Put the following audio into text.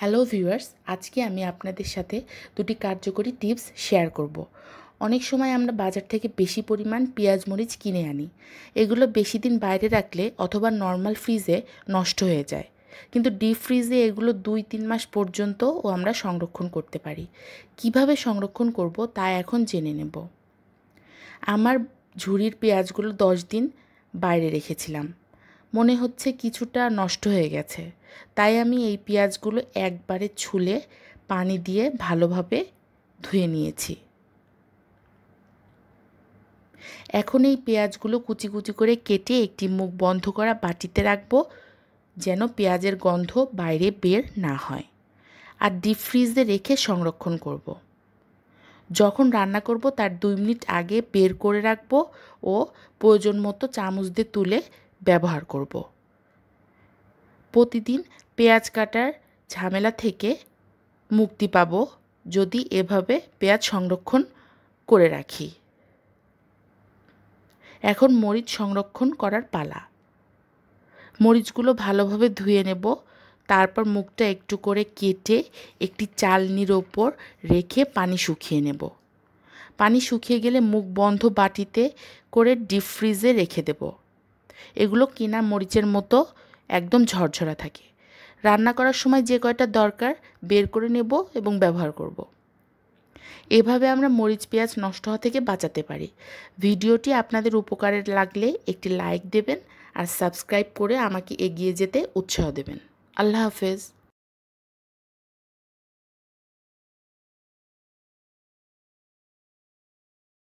Hello viewers আজকে আমি আপনাদের সাথে দুটি কার্যকরী টিপস শেয়ার করব। অনেক সময় আমরা বাজার থেকে বেশি পরিমাণ পেঁয়াজ মরিচ কিনে আনি এগুলো বেশি দিন বাইরে রাখলে অথবা নর্মাল ফ্রিজে নষ্ট হয়ে যায় কিন্তু ডিপ ফ্রিজে এগুলো দুই তিন মাস পর্যন্ত ও আমরা সংরক্ষণ করতে পারি কিভাবে সংরক্ষণ করব তা এখন জেনে নেব আমার ঝুড়ির পেঁয়াজগুলো দশ দিন বাইরে রেখেছিলাম মনে হচ্ছে কিছুটা নষ্ট হয়ে গেছে তাই আমি এই পেঁয়াজগুলো একবারে ছুলে পানি দিয়ে ভালোভাবে ধুয়ে নিয়েছি এখন এই পেঁয়াজগুলো কুচি কুচি করে কেটে একটি মুখ বন্ধ করা বাটিতে রাখবো যেন পেঁয়াজের গন্ধ বাইরে বের না হয় আর ডিপ ফ্রিজে রেখে সংরক্ষণ করব। যখন রান্না করব তার দুই মিনিট আগে বের করে রাখবো ও প্রয়োজন মতো চামচ দিয়ে তুলে ব্যবহার করব প্রতিদিন পেঁয়াজ কাটার ঝামেলা থেকে মুক্তি পাব যদি এভাবে পেঁয়াজ সংরক্ষণ করে রাখি এখন মরিচ সংরক্ষণ করার পালা মরিচগুলো ভালোভাবে ধুয়ে নেব তারপর মুখটা একটু করে কেটে একটি চালনির ওপর রেখে পানি শুকিয়ে নেব পানি শুকিয়ে গেলে মুখ বন্ধ বাটিতে করে ডিপ ফ্রিজে রেখে দেবো এগুলো কিনা মরিচের মতো একদম ঝরঝরা থাকে রান্না করার সময় যে কয়টা দরকার বের করে নেব এবং ব্যবহার করব। এভাবে আমরা মরিচ পেঁয়াজ নষ্ট হওয়া থেকে বাঁচাতে পারি ভিডিওটি আপনাদের উপকারে লাগলে একটি লাইক দেবেন আর সাবস্ক্রাইব করে আমাকে এগিয়ে যেতে উৎসাহ দেবেন আল্লাহ হাফেজ